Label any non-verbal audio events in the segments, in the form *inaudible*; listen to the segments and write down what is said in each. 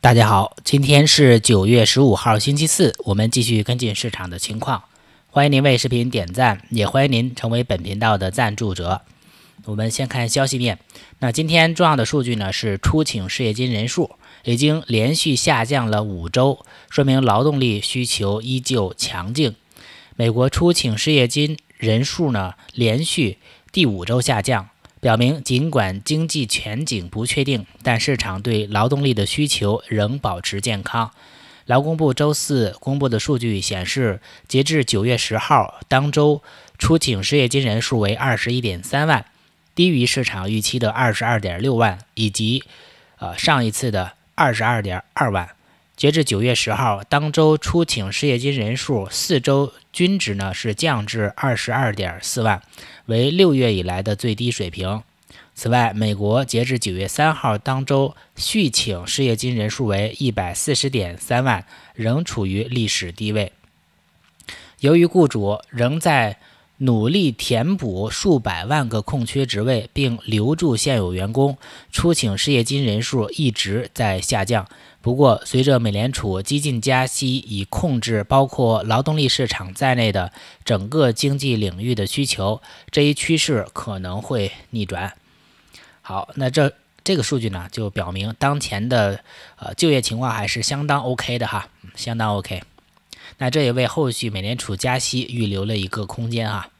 大家好，今天是九月十五号，星期四，我们继续跟进市场的情况。欢迎您为视频点赞，也欢迎您成为本频道的赞助者。我们先看消息面，那今天重要的数据呢是出请失业金人数已经连续下降了五周，说明劳动力需求依旧强劲。美国出请失业金人数呢连续第五周下降。表明，尽管经济前景不确定，但市场对劳动力的需求仍保持健康。劳工部周四公布的数据显示，截至九月十号当周，出请失业金人数为二十一点三万，低于市场预期的二十二点六万，以及呃上一次的二十二点二万。截至九月十号当周出请失业金人数四周。均值呢是降至二十二点四万，为六月以来的最低水平。此外，美国截至九月三号当周续请失业金人数为一百四十点三万，仍处于历史低位。由于雇主仍在努力填补数百万个空缺职位，并留住现有员工，出请失业金人数一直在下降。不过，随着美联储激进加息以控制包括劳动力市场在内的整个经济领域的需求，这一趋势可能会逆转。好，那这这个数据呢，就表明当前的呃就业情况还是相当 OK 的哈，相当 OK。那这也为后续美联储加息预留了一个空间哈。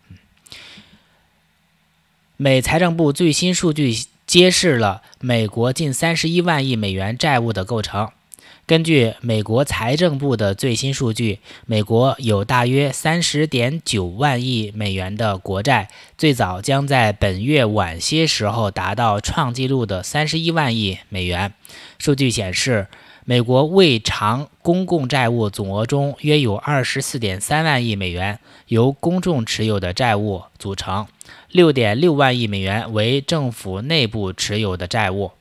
美财政部最新数据。揭示了美国近三十一万亿美元债务的构成。根据美国财政部的最新数据，美国有大约三十点九万亿美元的国债，最早将在本月晚些时候达到创纪录的三十一万亿美元。数据显示。美国未偿公共债务总额中，约有24.3万亿美元由公众持有的债务组成，6.6万亿美元为政府内部持有的债务。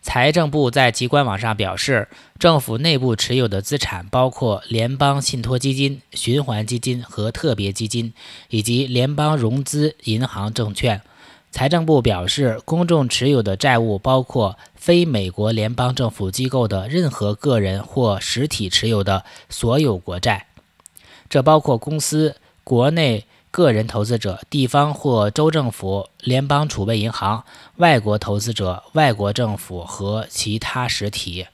财政部在其官网上表示，政府内部持有的资产包括联邦信托基金、循环基金和特别基金，以及联邦融资银行证券。财政部表示，公众持有的债务包括非美国联邦政府机构的任何个人或实体持有的所有国债，这包括公司、国内个人投资者、地方或州政府、联邦储备银行、外国投资者、外国政府和其他实体。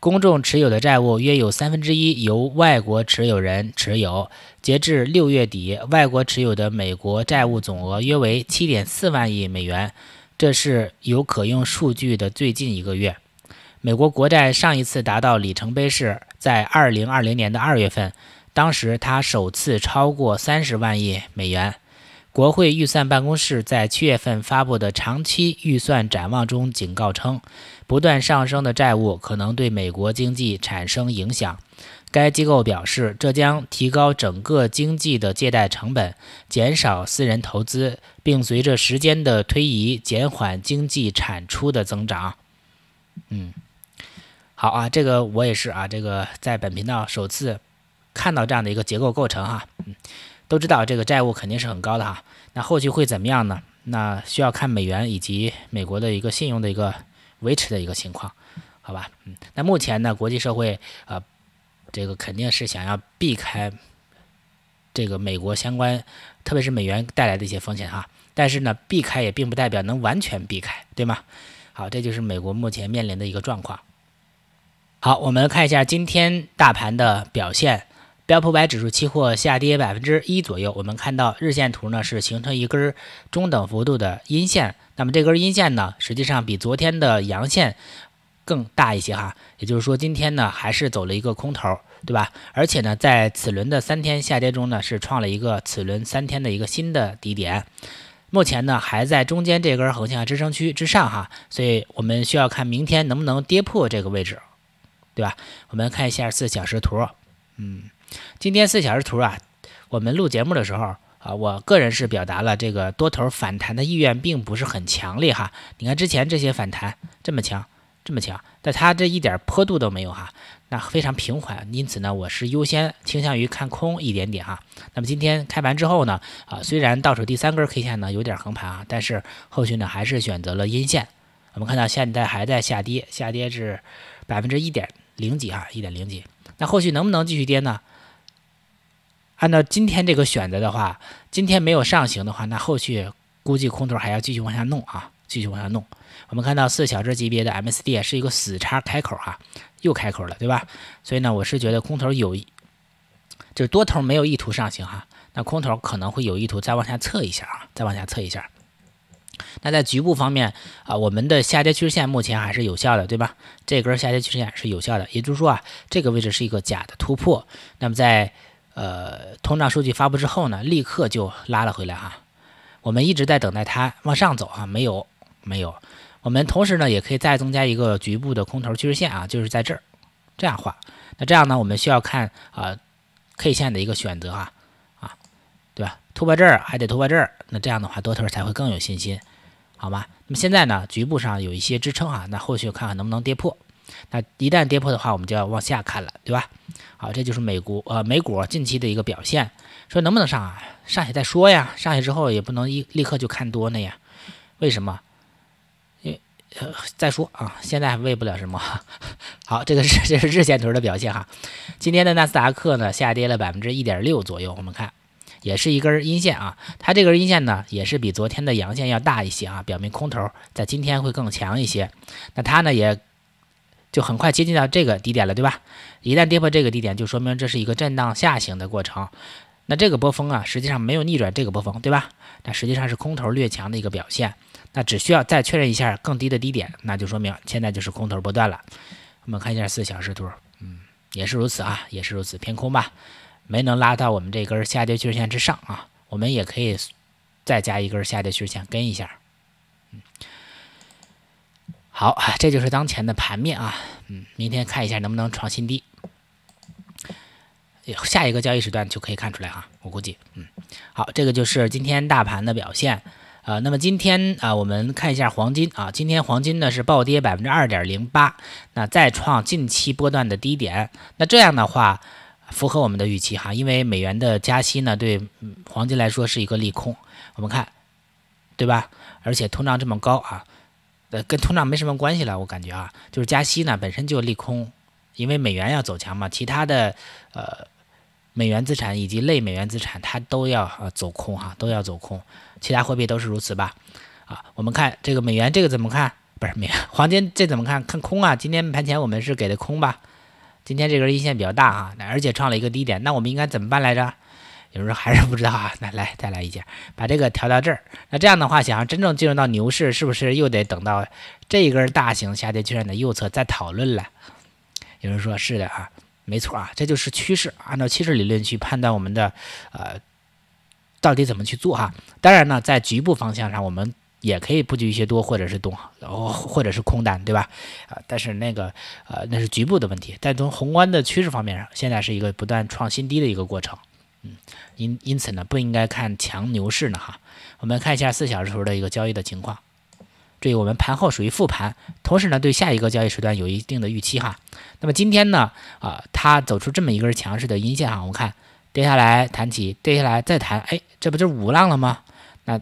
公众持有的债务约有三分之一由外国持有人持有。截至六月底，外国持有的美国债务总额约为7.4万亿美元，这是有可用数据的最近一个月。美国国债上一次达到里程碑是在2020年的二月份，当时它首次超过30万亿美元。国会预算办公室在七月份发布的长期预算展望中警告称。不断上升的债务可能对美国经济产生影响，该机构表示，这将提高整个经济的借贷成本，减少私人投资，并随着时间的推移减缓经济产出的增长。嗯，好啊，这个我也是啊，这个在本频道首次看到这样的一个结构构成哈，嗯，都知道这个债务肯定是很高的哈，那后续会怎么样呢？那需要看美元以及美国的一个信用的一个。维持的一个情况，好吧，嗯，那目前呢，国际社会啊，这个肯定是想要避开这个美国相关，特别是美元带来的一些风险哈。但是呢，避开也并不代表能完全避开，对吗？好，这就是美国目前面临的一个状况。好，我们看一下今天大盘的表现。标普百指数期货下跌百分之一左右，我们看到日线图呢是形成一根中等幅度的阴线，那么这根阴线呢，实际上比昨天的阳线更大一些哈，也就是说今天呢还是走了一个空头，对吧？而且呢在此轮的三天下跌中呢是创了一个此轮三天的一个新的低点，目前呢还在中间这根横向支撑区之上哈，所以我们需要看明天能不能跌破这个位置，对吧？我们看一下四小时图，嗯。今天四小时图啊，我们录节目的时候啊，我个人是表达了这个多头反弹的意愿并不是很强烈哈。你看之前这些反弹这么强，这么强，但它这一点坡度都没有哈，那非常平缓。因此呢，我是优先倾向于看空一点点哈。那么今天开盘之后呢，啊，虽然倒数第三根 K 线呢有点横盘啊，但是后续呢还是选择了阴线。我们看到现在还在下跌，下跌至百分之一点零几哈，一点零几。那后续能不能继续跌呢？按照今天这个选择的话，今天没有上行的话，那后续估计空头还要继续往下弄啊，继续往下弄。我们看到四小时级别的 M s D 是一个死叉开口哈，又开口了，对吧？所以呢，我是觉得空头有意，就是多头没有意图上行哈，那空头可能会有意图再往下测一下啊，再往下测一下。那在局部方面啊，我们的下跌趋势线目前还是有效的，对吧？这根下跌趋势线是有效的，也就是说啊，这个位置是一个假的突破，那么在。呃，通胀数据发布之后呢，立刻就拉了回来哈。我们一直在等待它往上走啊，没有，没有。我们同时呢，也可以再增加一个局部的空头趋势线啊，就是在这儿，这样画。那这样呢，我们需要看啊，K 线的一个选择啊，啊，对吧？突破这儿还得突破这儿。那这样的话，多头才会更有信心，好吗？那么现在呢，局部上有一些支撑啊，那后续看看能不能跌破。那一旦跌破的话，我们就要往下看了，对吧？好，这就是美股呃美股近期的一个表现，说能不能上啊？上去再说呀，上去之后也不能一立刻就看多呢呀？为什么？因为再说啊，现在还为不了什么。*laughs* 好，这个是这是日线图的表现哈。今天的纳斯达克呢，下跌了百分之一点六左右，我们看，也是一根阴线啊。它这根阴线呢，也是比昨天的阳线要大一些啊，表明空头在今天会更强一些。那它呢也。就很快接近到这个低点了，对吧？一旦跌破这个低点，就说明这是一个震荡下行的过程。那这个波峰啊，实际上没有逆转这个波峰，对吧？那实际上是空头略强的一个表现。那只需要再确认一下更低的低点，那就说明现在就是空头不断了。我们看一下四小时图，嗯，也是如此啊，也是如此偏空吧，没能拉到我们这根下跌趋势线之上啊。我们也可以再加一根下跌趋势线跟一下。好，这就是当前的盘面啊，嗯，明天看一下能不能创新低，下一个交易时段就可以看出来啊，我估计，嗯，好，这个就是今天大盘的表现，呃，那么今天啊，我们看一下黄金啊，今天黄金呢是暴跌百分之二点零八，那再创近期波段的低点，那这样的话符合我们的预期哈，因为美元的加息呢对黄金来说是一个利空，我们看，对吧？而且通胀这么高啊。呃，跟通胀没什么关系了，我感觉啊，就是加息呢本身就利空，因为美元要走强嘛，其他的，呃，美元资产以及类美元资产它都要呃走空哈，都要走空，其他货币都是如此吧，啊，我们看这个美元这个怎么看？不是美元，黄金这怎么看看空啊？今天盘前我们是给的空吧？今天这根阴线比较大哈，而且创了一个低点，那我们应该怎么办来着？有人说还是不知道啊，那 *laughs* 来再来一件，把这个调到这儿。那这样的话，想要真正进入到牛市，是不是又得等到这一根大型下跌趋势的右侧再讨论了？有人说是的啊，没错啊，这就是趋势。按照趋势理论去判断我们的呃到底怎么去做哈。当然呢，在局部方向上，我们也可以布局一些多或者是多，然后或者是空单，对吧？啊，但是那个呃那是局部的问题。但从宏观的趋势方面上，现在是一个不断创新低的一个过程。嗯，因因此呢，不应该看强牛市呢哈。我们看一下四小时图的一个交易的情况，注意我们盘后属于复盘，同时呢对下一个交易时段有一定的预期哈。那么今天呢，啊，它走出这么一根强势的阴线哈，我们看跌下来弹起，跌下来再弹，哎，这不就是五浪了吗？那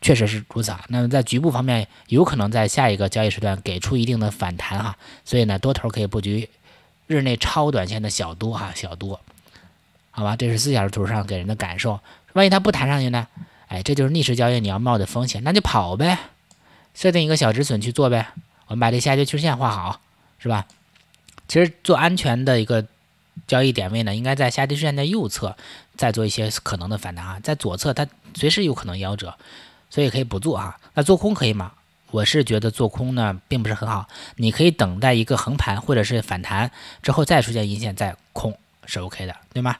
确实是如此啊。那么在局部方面，有可能在下一个交易时段给出一定的反弹哈，所以呢多头可以布局日内超短线的小多哈，小多。好吧，这是四小时图上给人的感受。万一它不弹上去呢？哎，这就是逆势交易你要冒的风险，那就跑呗，设定一个小止损去做呗。我们把这下跌趋势线画好，是吧？其实做安全的一个交易点位呢，应该在下跌趋势线的右侧，再做一些可能的反弹。啊，在左侧它随时有可能夭折，所以可以不做哈。那做空可以吗？我是觉得做空呢并不是很好，你可以等待一个横盘或者是反弹之后再出现阴线再空是 OK 的，对吗？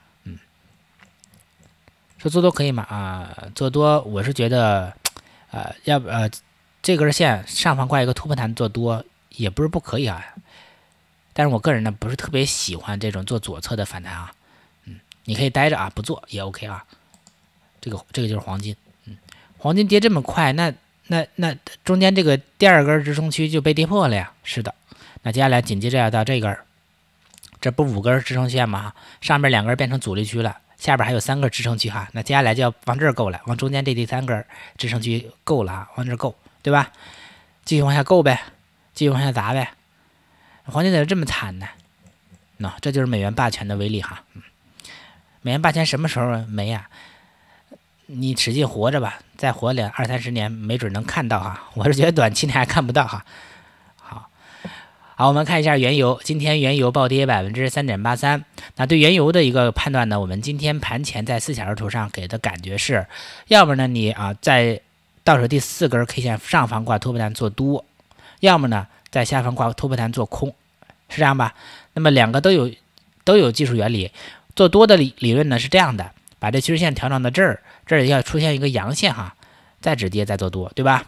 说做多可以吗？啊，做多我是觉得，呃，要不呃，这根线上方挂一个突破弹做多也不是不可以啊。但是我个人呢，不是特别喜欢这种做左侧的反弹啊。嗯，你可以待着啊，不做也 OK 啊。这个这个就是黄金，嗯，黄金跌这么快，那那那中间这个第二根支撑区就被跌破了呀。是的，那接下来紧接着要到这根，这不五根支撑线吗？上面两根变成阻力区了。下边还有三个支撑区哈，那接下来就要往这儿够了，往中间这第三根支撑区够了啊，往这够，对吧？继续往下够呗，继续往下砸呗。黄金怎么这么惨呢？那这就是美元霸权的威力哈。美元霸权什么时候没啊？你使劲活着吧，再活两二三十年，没准能看到啊。我是觉得短期你还看不到哈。好，我们看一下原油，今天原油暴跌百分之三点八三。那对原油的一个判断呢，我们今天盘前在四小时图上给的感觉是，要么呢你啊在倒数第四根 K 线上方挂托盘单做多，要么呢在下方挂托盘单做空，是这样吧？那么两个都有都有技术原理，做多的理理论呢是这样的，把这趋势线调整到这儿，这儿要出现一个阳线哈，再止跌再做多，对吧？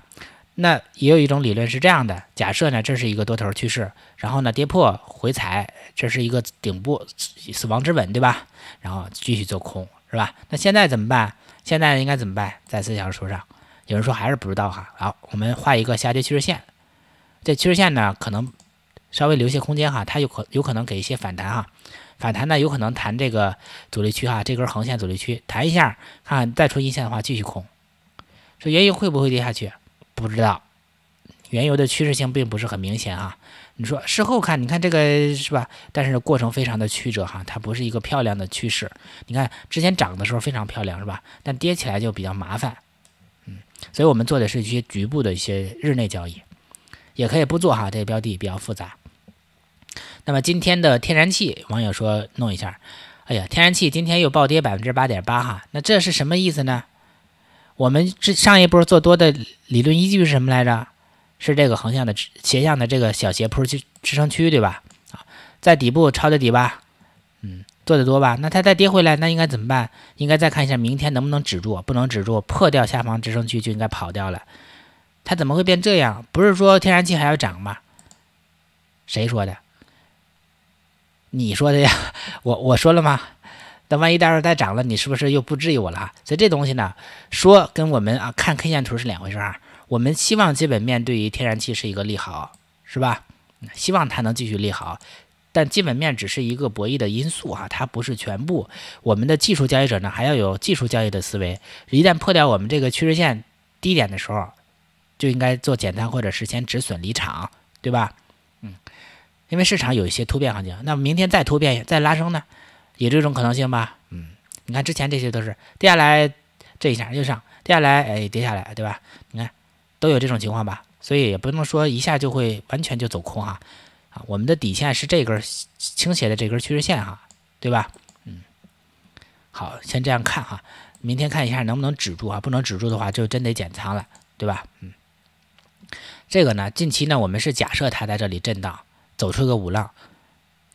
那也有一种理论是这样的，假设呢，这是一个多头趋势，然后呢跌破回踩，这是一个顶部死亡之吻，对吧？然后继续做空，是吧？那现在怎么办？现在应该怎么办？四小时书上，有人说还是不知道哈。好，我们画一个下跌趋势线，这趋势线呢可能稍微留些空间哈，它有可有可能给一些反弹哈，反弹呢有可能弹这个阻力区哈，这根横线阻力区弹一下，看看再出阴线的话继续空。说原油会不会跌下去？不知道，原油的趋势性并不是很明显啊。你说事后看，你看这个是吧？但是过程非常的曲折哈，它不是一个漂亮的趋势。你看之前涨的时候非常漂亮是吧？但跌起来就比较麻烦。嗯，所以我们做的是一些局部的一些日内交易，也可以不做哈，这个标的比较复杂。那么今天的天然气，网友说弄一下，哎呀，天然气今天又暴跌百分之八点八哈，那这是什么意思呢？我们上一波做多的理论依据是什么来着？是这个横向的、斜向的这个小斜坡去支撑区，对吧？啊，在底部抄的底吧，嗯，做的多吧？那它再跌回来，那应该怎么办？应该再看一下明天能不能止住，不能止住，破掉下方支撑区就应该跑掉了。它怎么会变这样？不是说天然气还要涨吗？谁说的？你说的呀？我我说了吗？那万一待会儿再涨了，你是不是又不质疑我了？所以这东西呢，说跟我们啊看 K 线图是两回事儿啊。我们希望基本面对于天然气是一个利好，是吧？希望它能继续利好，但基本面只是一个博弈的因素啊，它不是全部。我们的技术交易者呢，还要有技术交易的思维。一旦破掉我们这个趋势线低点的时候，就应该做减仓或者是先止损离场，对吧？嗯，因为市场有一些突变行情，那明天再突变再拉升呢？也这种可能性吧，嗯，你看之前这些都是跌下来，这一下又上，跌下来，哎，跌下来，对吧？你看都有这种情况吧，所以也不能说一下就会完全就走空哈，啊，我们的底线是这根倾斜的这根趋势线哈，对吧？嗯，好，先这样看哈，明天看一下能不能止住啊，不能止住的话就真得减仓了，对吧？嗯，这个呢，近期呢，我们是假设它在这里震荡，走出个五浪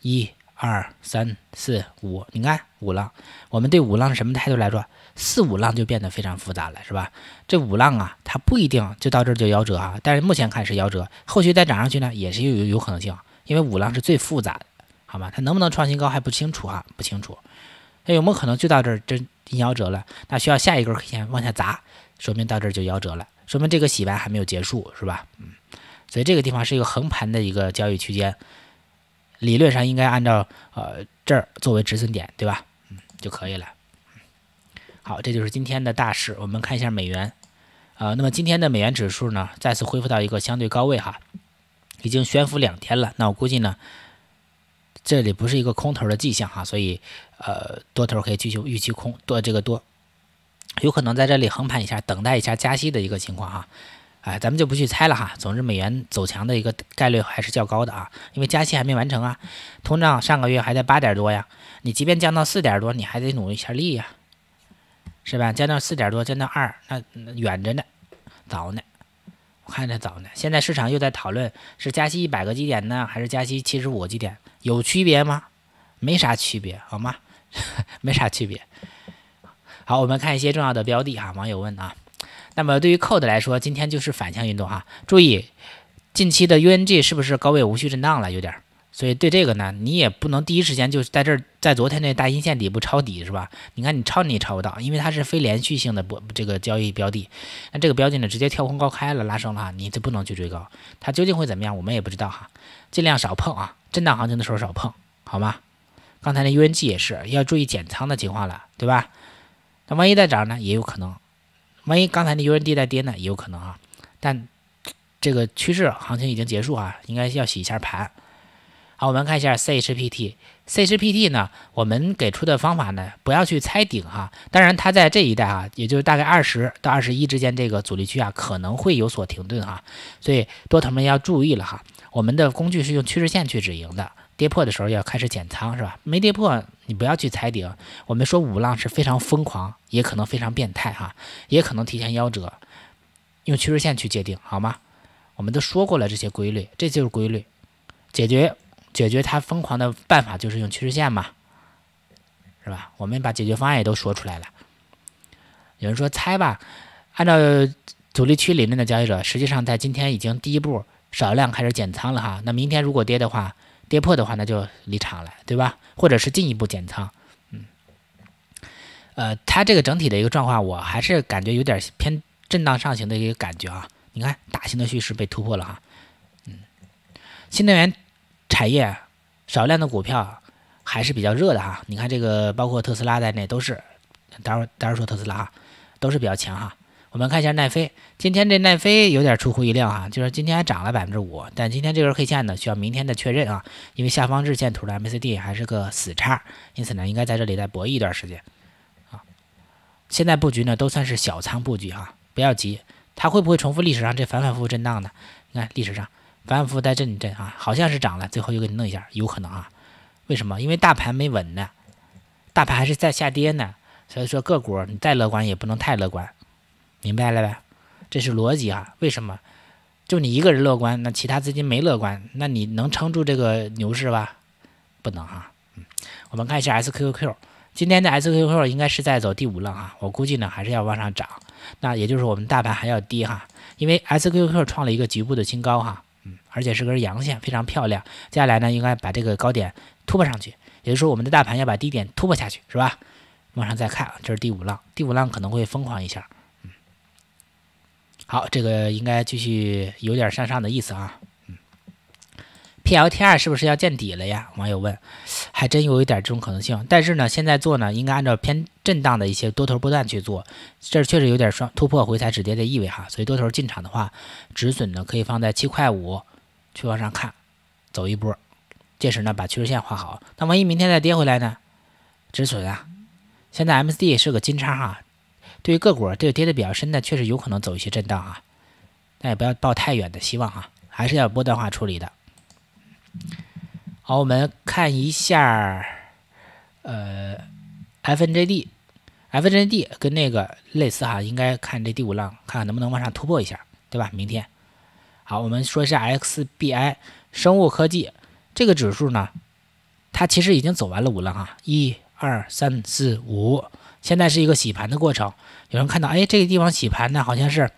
一。二三四五，你看五浪，我们对五浪是什么态度？来说，四五浪就变得非常复杂了，是吧？这五浪啊，它不一定就到这儿就夭折啊，但是目前看是夭折，后续再涨上去呢，也是有有可能性，因为五浪是最复杂的，好吗？它能不能创新高还不清楚啊，不清楚。它有没有可能就到这儿真夭折了？那需要下一根黑线往下砸，说明到这儿就夭折了，说明这个洗白还没有结束，是吧？嗯，所以这个地方是一个横盘的一个交易区间。理论上应该按照呃这儿作为止损点，对吧？嗯，就可以了。好，这就是今天的大势。我们看一下美元，啊，那么今天的美元指数呢，再次恢复到一个相对高位哈，已经悬浮两天了。那我估计呢，这里不是一个空头的迹象哈，所以呃多头可以继续预期空多这个多，有可能在这里横盘一下，等待一下加息的一个情况哈。哎，咱们就不去猜了哈。总之，美元走强的一个概率还是较高的啊，因为加息还没完成啊，通胀上个月还在八点多呀，你即便降到四点多，你还得努力一下力呀，是吧？降到四点多，降到二，那远着呢，早呢，我看着早呢。现在市场又在讨论是加息一百个基点呢，还是加息七十五个基点，有区别吗？没啥区别，好吗？*laughs* 没啥区别。好，我们看一些重要的标的哈。网友问啊。那么对于 CODE 来说，今天就是反向运动哈。注意，近期的 UNG 是不是高位无序震荡了？有点，所以对这个呢，你也不能第一时间就在这儿，在昨天那大阴线底部抄底是吧？你看你抄你也抄不到，因为它是非连续性的不这个交易标的。那这个标的呢，直接跳空高开了，拉升了哈，你就不能去追高。它究竟会怎么样，我们也不知道哈。尽量少碰啊，震荡行情的时候少碰，好吗？刚才那 UNG 也是要注意减仓的情况了，对吧？那万一再涨呢，也有可能。万一刚才那 U N D 在跌呢，也有可能啊。但这个趋势行情已经结束啊，应该要洗一下盘。好，我们看一下 C H P T，C H P T 呢，我们给出的方法呢，不要去猜顶哈。当然，它在这一带啊，也就是大概二十到二十一之间这个阻力区啊，可能会有所停顿哈，所以多头们要注意了哈。我们的工具是用趋势线去止盈的，跌破的时候要开始减仓是吧？没跌破。你不要去踩顶，我们说五浪是非常疯狂，也可能非常变态哈，也可能提前夭折，用趋势线去界定好吗？我们都说过了这些规律，这就是规律，解决解决它疯狂的办法就是用趋势线嘛，是吧？我们把解决方案也都说出来了。有人说猜吧，按照阻力区里面的交易者，实际上在今天已经第一步少量开始减仓了哈，那明天如果跌的话。跌破的话，那就离场了，对吧？或者是进一步减仓，嗯，呃，它这个整体的一个状况，我还是感觉有点偏震荡上行的一个感觉啊。你看，大型的蓄势被突破了哈，嗯，新能源产业少量的股票还是比较热的哈。你看这个，包括特斯拉在内，都是，待会当待会说特斯拉，都是比较强哈。我们看一下奈飞，今天这奈飞有点出乎意料啊，就是今天还涨了百分之五，但今天这根 K 线呢，需要明天的确认啊，因为下方日线图的 MACD 还是个死叉，因此呢，应该在这里再博弈一段时间啊。现在布局呢，都算是小仓布局啊，不要急，它会不会重复历史上这反反复复震荡呢？你看历史上反反复复在震一震啊，好像是涨了，最后又给你弄一下，有可能啊？为什么？因为大盘没稳呢，大盘还是在下跌呢，所以说个股你再乐观也不能太乐观。明白了呗，这是逻辑啊？为什么？就你一个人乐观，那其他资金没乐观，那你能撑住这个牛市吧？不能哈。嗯，我们看一下 SQQ，今天的 SQQ 应该是在走第五浪啊。我估计呢还是要往上涨，那也就是我们大盘还要低哈，因为 SQQ 创了一个局部的新高哈，嗯，而且是根阳线，非常漂亮。接下来呢，应该把这个高点突破上去，也就是说我们的大盘要把低点突破下去，是吧？往上再看，这是第五浪，第五浪可能会疯狂一下。好，这个应该继续有点向上的意思啊。嗯，PLT 二是不是要见底了呀？网友问，还真有一点这种可能性。但是呢，现在做呢，应该按照偏震荡的一些多头波段去做，这确实有点双突破回踩止跌的意味哈。所以多头进场的话，止损呢可以放在七块五，去往上看，走一波。届时呢，把趋势线画好。那万一明天再跌回来呢？止损啊。现在 M c D 是个金叉哈。对于个股，这个跌的比较深的，确实有可能走一些震荡啊，但也不要抱太远的希望啊，还是要波段化处理的。好，我们看一下，呃，FNJD，FNJD 跟那个类似哈，应该看这第五浪，看看能不能往上突破一下，对吧？明天。好，我们说一下 XBI 生物科技这个指数呢，它其实已经走完了五浪啊，一二三四五。现在是一个洗盘的过程，有人看到，哎，这个地方洗盘呢，好像是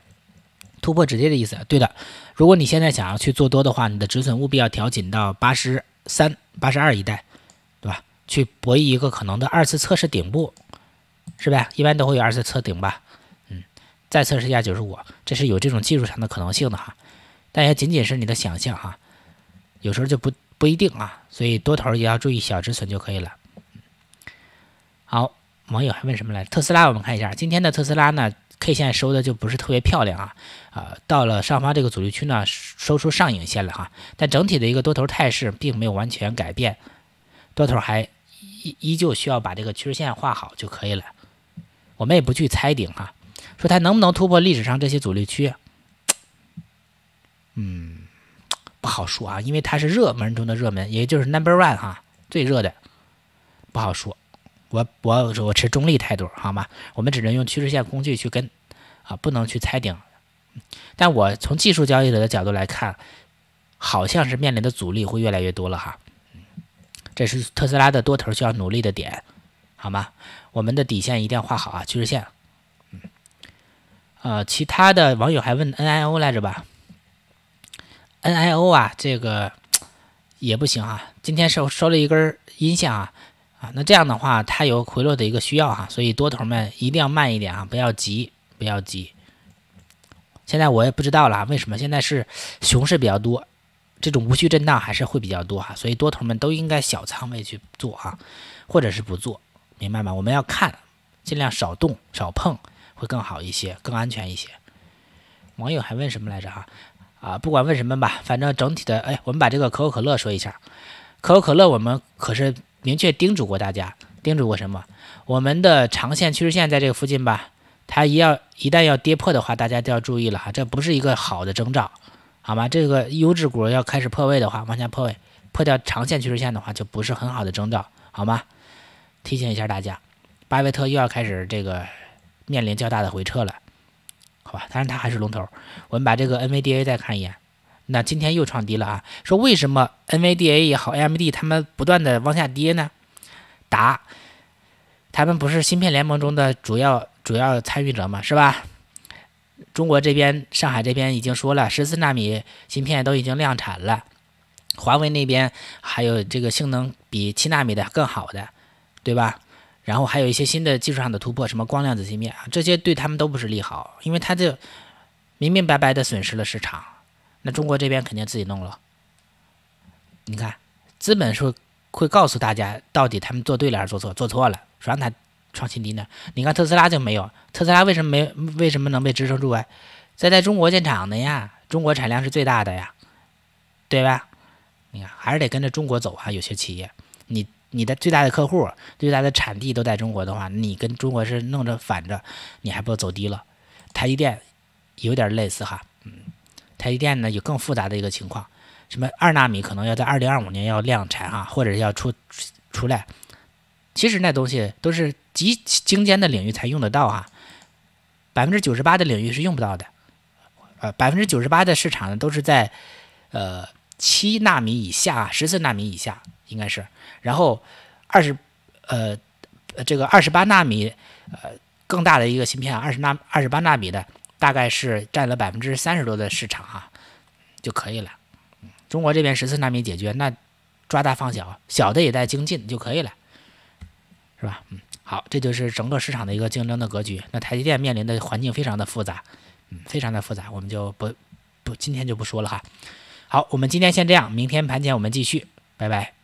突破止跌的意思。对的，如果你现在想要去做多的话，你的止损务必要调紧到八十三、八十二一带，对吧？去博弈一个可能的二次测试顶部，是吧？一般都会有二次测顶吧。嗯，再测试一下九十五，这是有这种技术上的可能性的哈，但也仅仅是你的想象哈，有时候就不不一定啊。所以多头也要注意小止损就可以了。好。网友还问什么来？特斯拉，我们看一下今天的特斯拉呢，K 线收的就不是特别漂亮啊，啊，到了上方这个阻力区呢，收出上影线了哈，但整体的一个多头态势并没有完全改变，多头还依依旧需要把这个趋势线画好就可以了，我们也不去猜顶哈，说它能不能突破历史上这些阻力区，嗯，不好说啊，因为它是热门中的热门，也就是 Number One 哈，最热的，不好说。我我我持中立态度，好吗？我们只能用趋势线工具去跟，啊，不能去猜顶。但我从技术交易者的角度来看，好像是面临的阻力会越来越多了哈。这是特斯拉的多头需要努力的点，好吗？我们的底线一定要画好啊，趋势线。呃，其他的网友还问 NIO 来着吧？NIO 啊，这个也不行啊，今天收收了一根阴线啊。啊，那这样的话，它有回落的一个需要哈，所以多头们一定要慢一点啊，不要急，不要急。现在我也不知道了，为什么现在是熊市比较多，这种无序震荡还是会比较多哈，所以多头们都应该小仓位去做啊，或者是不做，明白吗？我们要看，尽量少动少碰，会更好一些，更安全一些。网友还问什么来着哈？啊，不管问什么吧，反正整体的，哎，我们把这个可口可乐说一下。可口可乐，我们可是。明确叮嘱过大家，叮嘱过什么？我们的长线趋势线在这个附近吧，它一要一旦要跌破的话，大家就要注意了哈，这不是一个好的征兆，好吗？这个优质股要开始破位的话，往下破位，破掉长线趋势线的话，就不是很好的征兆，好吗？提醒一下大家，巴菲特又要开始这个面临较大的回撤了，好吧？当然他还是龙头，我们把这个 NVDA 再看一眼。那今天又创低了啊！说为什么 NVDA 也好 AMD 他们不断的往下跌呢？答：他们不是芯片联盟中的主要主要参与者嘛，是吧？中国这边上海这边已经说了，十四纳米芯片都已经量产了，华为那边还有这个性能比七纳米的更好的，对吧？然后还有一些新的技术上的突破，什么光量子芯片啊，这些对他们都不是利好，因为他就明明白白的损失了市场。中国这边肯定自己弄了，你看，资本说会告诉大家到底他们做对了还是做错，做错了谁让他创新低呢？你看特斯拉就没有，特斯拉为什么没为什么能被支撑住啊？在在中国建厂的呀，中国产量是最大的呀，对吧？你看还是得跟着中国走啊，有些企业，你你的最大的客户、最大的产地都在中国的话，你跟中国是弄着反着，你还不走低了？台积电有点类似哈，嗯。台积电呢有更复杂的一个情况，什么二纳米可能要在二零二五年要量产啊，或者要出出来。其实那东西都是极精尖的领域才用得到啊，百分之九十八的领域是用不到的。呃，百分之九十八的市场呢都是在呃七纳米以下、十四纳米以下应该是，然后二十呃这个二十八纳米呃更大的一个芯片啊，二十纳二十八纳米的。大概是占了百分之三十多的市场啊，就可以了。中国这边十四纳米解决，那抓大放小，小的也在精进就可以了，是吧？嗯，好，这就是整个市场的一个竞争的格局。那台积电面临的环境非常的复杂，嗯，非常的复杂，我们就不不今天就不说了哈。好，我们今天先这样，明天盘前我们继续，拜拜。